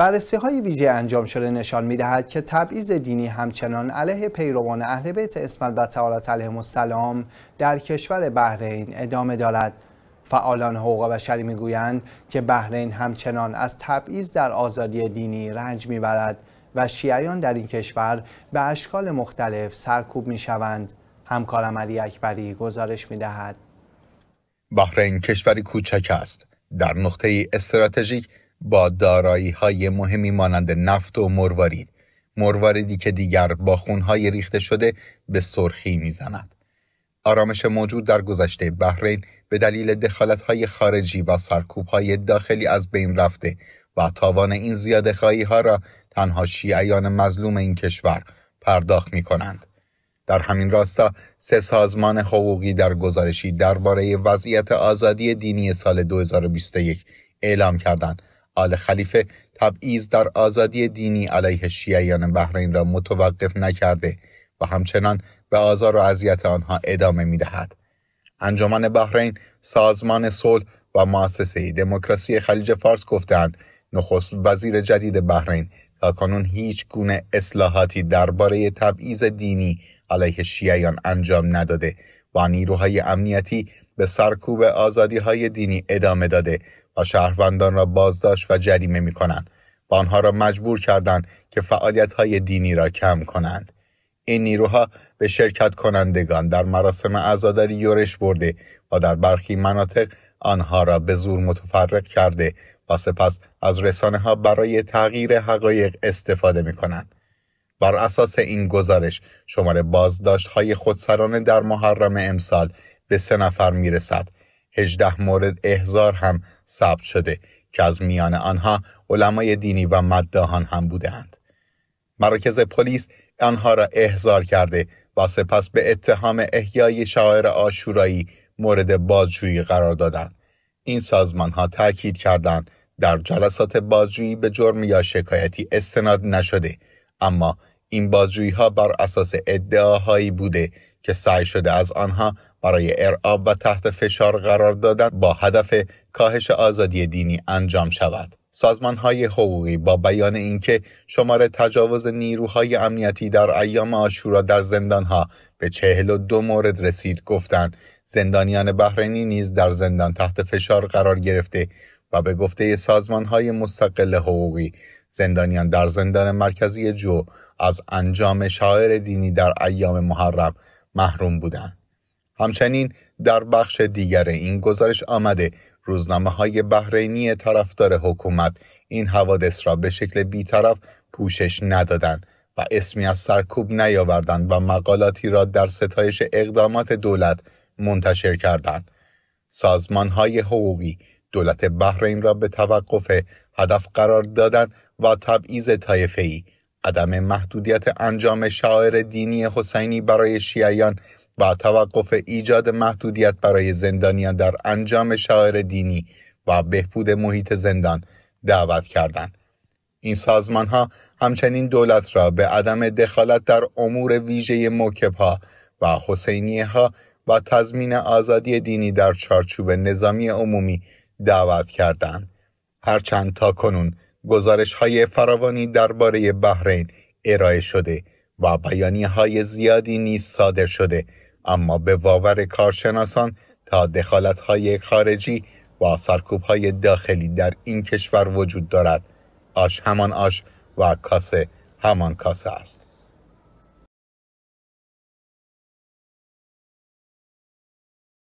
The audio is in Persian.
بررسی های ویژه انجام شده نشان می دهد که تبعیض دینی همچنان علیه پیروان اهل بیت اسمت و تعالت علیه السلام در کشور بحرین ادامه دارد. فعالان حقوق بشری میگویند که بحرین همچنان از تبعیض در آزادی دینی رنج میبرد و شیعیان در این کشور به اشکال مختلف سرکوب شوند. همکارم علی اکبری گزارش دهد. بحرین کشوری کوچک است. در نقطه استراتژیک با دارایی های مهمی مانند نفت و مروارید مرواریدی که دیگر با خونهای ریخته شده به سرخی میزند آرامش موجود در گذشته بحرین به دلیل دخالت های خارجی و سرکوب های داخلی از بین رفته و تاوان این زیاده خواهی ها را تنها شیعیان مظلوم این کشور پرداخت می کنند. در همین راستا سه سازمان حقوقی در گزارشی درباره وضعیت آزادی دینی سال 2021 اعلام کردند آل خلیفه تبعیض در آزادی دینی علیه شیعیان بحرین را متوقف نکرده و همچنان به آزار و اذیت آنها ادامه می دهد. انجمن بحرین، سازمان صلح و مؤسسه دموکراسی خلیج فارس گفتند نخست وزیر جدید بحرین تا کنون هیچ گونه اصلاحاتی درباره تبعیض دینی علیه شیعیان انجام نداده با نیروهای امنیتی به سرکوب آزادی های دینی ادامه داده و شهروندان را بازداشت و جریمه می کنند و آنها را مجبور کردند که فعالیت های دینی را کم کنند. این نیروها به شرکت کنندگان در مراسم عزاداری یورش برده و در برخی مناطق آنها را به زور متفرق کرده و سپس از رسانه ها برای تغییر حقایق استفاده می کنند. بر اساس این گزارش شماره بازداشت های خودسرانه در محرم امسال به سه نفر میرسد 18 مورد احزار هم ثبت شده که از میان آنها علمای دینی و مدهان هم بودند مراکز پلیس آنها را احضار کرده و سپس به اتهام احیای شاعر آشورایی مورد بازجویی قرار دادند این سازمان ها تاکید کردند در جلسات بازجویی به جرم یا شکایتی استناد نشده اما این بازجویی ها بر اساس ادعاهایی بوده که سعی شده از آنها برای ارعاب و تحت فشار قرار دادن با هدف کاهش آزادی دینی انجام شود. سازمان های حقوقی با بیان اینکه شمار تجاوز نیروهای امنیتی در ایام آشورا در زندان ها به دو مورد رسید گفتند زندانیان بحرینی نیز در زندان تحت فشار قرار گرفته و به گفته سازمان های مستقل حقوقی زندانیان در زندان مرکزی جو از انجام شاعر دینی در ایام محرم محروم بودند. همچنین در بخش دیگر این گزارش آمده روزنامه های بحرینی طرفدار حکومت این حوادث را به شکل بیطرف پوشش ندادند و اسمی از سرکوب نیاوردند و مقالاتی را در ستایش اقدامات دولت منتشر کردند. سازمان های حقوقی دولت بحرین را به توقف هدف قرار دادن و تبعیض ای، عدم محدودیت انجام شاعر دینی حسینی برای شیعیان و توقف ایجاد محدودیت برای زندانیان در انجام شاعر دینی و بهبود محیط زندان دعوت کردند. این سازمان ها همچنین دولت را به عدم دخالت در امور ویژه موکب ها و حسینی ها و تضمین آزادی دینی در چارچوب نظامی عمومی دعوت کردند هرچند تا کنون گزارش های فراوانی درباره بحرین ارائه شده و بیانی های زیادی نیز صادر شده اما به باور کارشناسان تا دخالت های خارجی و سرکوب های داخلی در این کشور وجود دارد آش همان آش و کاسه همان کاسه است